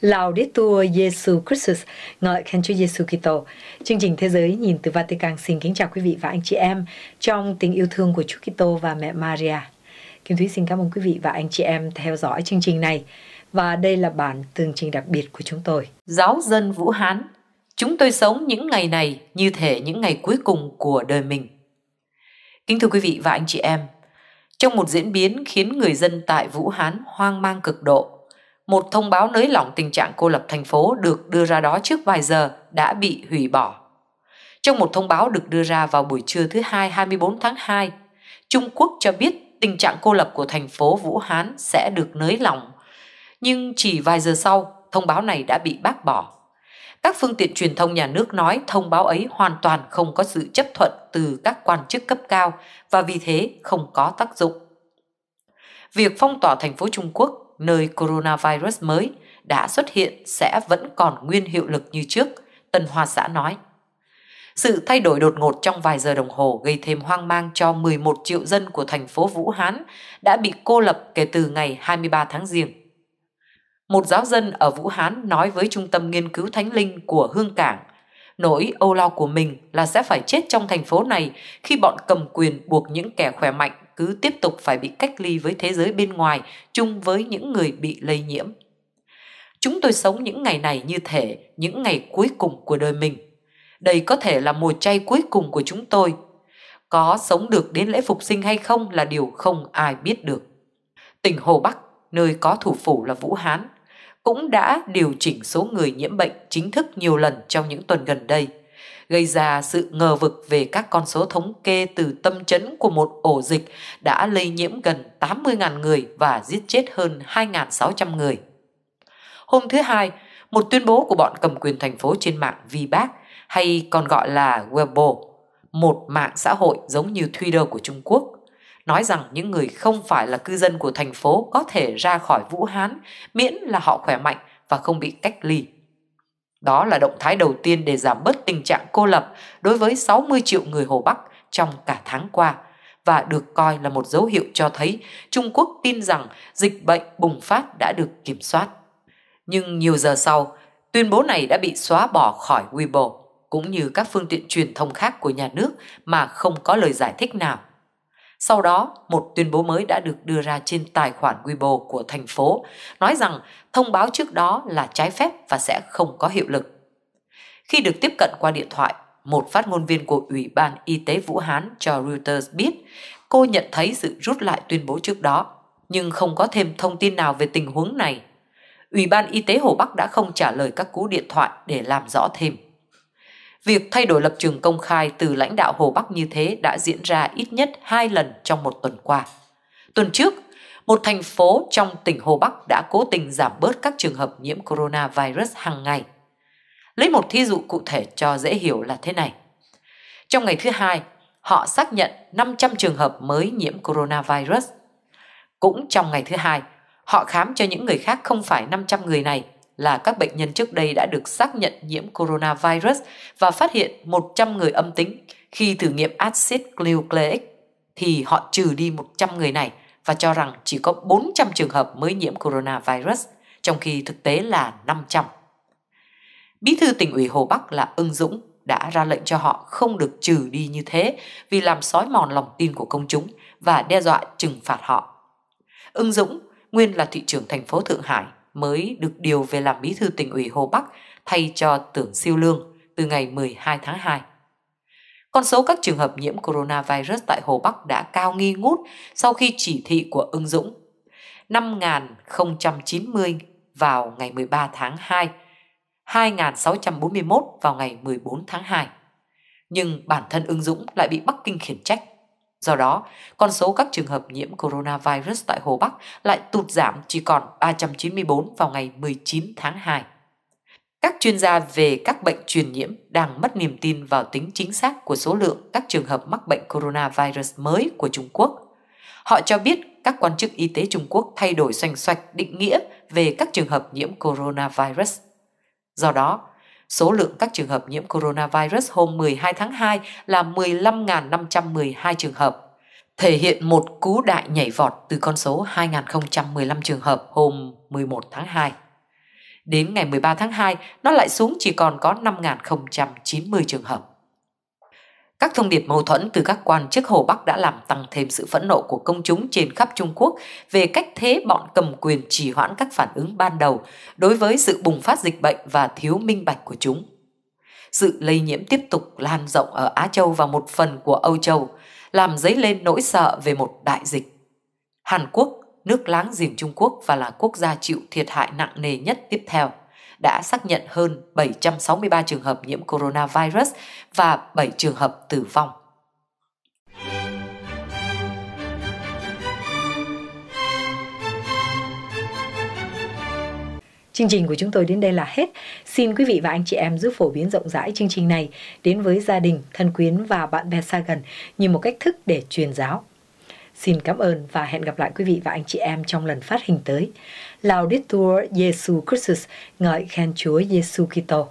Laudetur Jesu Christus, ngợi khen Chúa Giêsu Kitô. Chương trình Thế giới nhìn từ Vatican xin kính chào quý vị và anh chị em trong tình yêu thương của Chúa Kitô và mẹ Maria. Kim Thúy xin cảm ơn quý vị và anh chị em theo dõi chương trình này. Và đây là bản tường trình đặc biệt của chúng tôi. Giáo dân Vũ Hán, chúng tôi sống những ngày này như thể những ngày cuối cùng của đời mình. Kính thưa quý vị và anh chị em, trong một diễn biến khiến người dân tại Vũ Hán hoang mang cực độ, một thông báo nới lỏng tình trạng cô lập thành phố được đưa ra đó trước vài giờ đã bị hủy bỏ. Trong một thông báo được đưa ra vào buổi trưa thứ Hai 24 tháng 2, Trung Quốc cho biết tình trạng cô lập của thành phố Vũ Hán sẽ được nới lỏng. Nhưng chỉ vài giờ sau, thông báo này đã bị bác bỏ. Các phương tiện truyền thông nhà nước nói thông báo ấy hoàn toàn không có sự chấp thuận từ các quan chức cấp cao và vì thế không có tác dụng. Việc phong tỏa thành phố Trung Quốc nơi coronavirus mới đã xuất hiện sẽ vẫn còn nguyên hiệu lực như trước, Tân Hoa Xã nói. Sự thay đổi đột ngột trong vài giờ đồng hồ gây thêm hoang mang cho 11 triệu dân của thành phố Vũ Hán đã bị cô lập kể từ ngày 23 tháng Giêng. Một giáo dân ở Vũ Hán nói với Trung tâm Nghiên cứu Thánh Linh của Hương Cảng, nỗi âu lo của mình là sẽ phải chết trong thành phố này khi bọn cầm quyền buộc những kẻ khỏe mạnh cứ tiếp tục phải bị cách ly với thế giới bên ngoài chung với những người bị lây nhiễm chúng tôi sống những ngày này như thể những ngày cuối cùng của đời mình đây có thể là mùa chay cuối cùng của chúng tôi có sống được đến lễ phục sinh hay không là điều không ai biết được tỉnh hồ bắc nơi có thủ phủ là vũ hán cũng đã điều chỉnh số người nhiễm bệnh chính thức nhiều lần trong những tuần gần đây gây ra sự ngờ vực về các con số thống kê từ tâm chấn của một ổ dịch đã lây nhiễm gần 80.000 người và giết chết hơn 2.600 người. Hôm thứ Hai, một tuyên bố của bọn cầm quyền thành phố trên mạng Vibac hay còn gọi là Weibo, một mạng xã hội giống như Twitter của Trung Quốc, nói rằng những người không phải là cư dân của thành phố có thể ra khỏi Vũ Hán miễn là họ khỏe mạnh và không bị cách ly đó là động thái đầu tiên để giảm bớt tình trạng cô lập đối với 60 triệu người Hồ Bắc trong cả tháng qua và được coi là một dấu hiệu cho thấy Trung Quốc tin rằng dịch bệnh bùng phát đã được kiểm soát. Nhưng nhiều giờ sau, tuyên bố này đã bị xóa bỏ khỏi Weibo cũng như các phương tiện truyền thông khác của nhà nước mà không có lời giải thích nào. Sau đó, một tuyên bố mới đã được đưa ra trên tài khoản Weibo của thành phố, nói rằng thông báo trước đó là trái phép và sẽ không có hiệu lực. Khi được tiếp cận qua điện thoại, một phát ngôn viên của Ủy ban Y tế Vũ Hán cho Reuters biết cô nhận thấy sự rút lại tuyên bố trước đó, nhưng không có thêm thông tin nào về tình huống này. Ủy ban Y tế Hồ Bắc đã không trả lời các cú điện thoại để làm rõ thêm. Việc thay đổi lập trường công khai từ lãnh đạo Hồ Bắc như thế đã diễn ra ít nhất hai lần trong một tuần qua. Tuần trước, một thành phố trong tỉnh Hồ Bắc đã cố tình giảm bớt các trường hợp nhiễm coronavirus hàng ngày. Lấy một thí dụ cụ thể cho dễ hiểu là thế này. Trong ngày thứ hai, họ xác nhận 500 trường hợp mới nhiễm coronavirus. Cũng trong ngày thứ hai, họ khám cho những người khác không phải 500 người này – là các bệnh nhân trước đây đã được xác nhận nhiễm coronavirus và phát hiện 100 người âm tính khi thử nghiệm acid nucleic thì họ trừ đi 100 người này và cho rằng chỉ có 400 trường hợp mới nhiễm coronavirus, trong khi thực tế là 500. Bí thư tỉnh ủy Hồ Bắc là Ưng Dũng đã ra lệnh cho họ không được trừ đi như thế vì làm sói mòn lòng tin của công chúng và đe dọa trừng phạt họ. Ưng Dũng, nguyên là thị trưởng thành phố Thượng Hải, mới được điều về làm bí thư tỉnh ủy Hồ Bắc thay cho Tưởng Siêu Lương từ ngày 12 tháng 2. Con số các trường hợp nhiễm coronavirus tại Hồ Bắc đã cao nghi ngút sau khi chỉ thị của Ưng Dũng 5.090 vào ngày 13 tháng 2, 2.641 vào ngày 14 tháng 2. Nhưng bản thân Ưng Dũng lại bị Bắc Kinh khiển trách. Do đó, con số các trường hợp nhiễm coronavirus tại Hồ Bắc lại tụt giảm chỉ còn 394 vào ngày 19 tháng 2. Các chuyên gia về các bệnh truyền nhiễm đang mất niềm tin vào tính chính xác của số lượng các trường hợp mắc bệnh coronavirus mới của Trung Quốc. Họ cho biết các quan chức y tế Trung Quốc thay đổi xoành xoạch định nghĩa về các trường hợp nhiễm coronavirus. Do đó, số lượng các trường hợp nhiễm coronavirus hôm 12 tháng 2 là 15.512 trường hợp, thể hiện một cú đại nhảy vọt từ con số 2.015 trường hợp hôm 11 tháng 2. Đến ngày 13 tháng 2, nó lại xuống chỉ còn có 5.090 trường hợp. Các thông điệp mâu thuẫn từ các quan chức Hồ Bắc đã làm tăng thêm sự phẫn nộ của công chúng trên khắp Trung Quốc về cách thế bọn cầm quyền trì hoãn các phản ứng ban đầu đối với sự bùng phát dịch bệnh và thiếu minh bạch của chúng. Sự lây nhiễm tiếp tục lan rộng ở Á Châu và một phần của Âu Châu, làm dấy lên nỗi sợ về một đại dịch. Hàn Quốc, nước láng giềng Trung Quốc và là quốc gia chịu thiệt hại nặng nề nhất tiếp theo đã xác nhận hơn 763 trường hợp nhiễm coronavirus và 7 trường hợp tử vong. Chương trình của chúng tôi đến đây là hết. Xin quý vị và anh chị em giúp phổ biến rộng rãi chương trình này đến với gia đình, thân quyến và bạn bè xa gần như một cách thức để truyền giáo Xin cảm ơn và hẹn gặp lại quý vị và anh chị em trong lần phát hình tới. Laudetur Jesu Christus, ngợi khen Chúa Giêsu Kitô.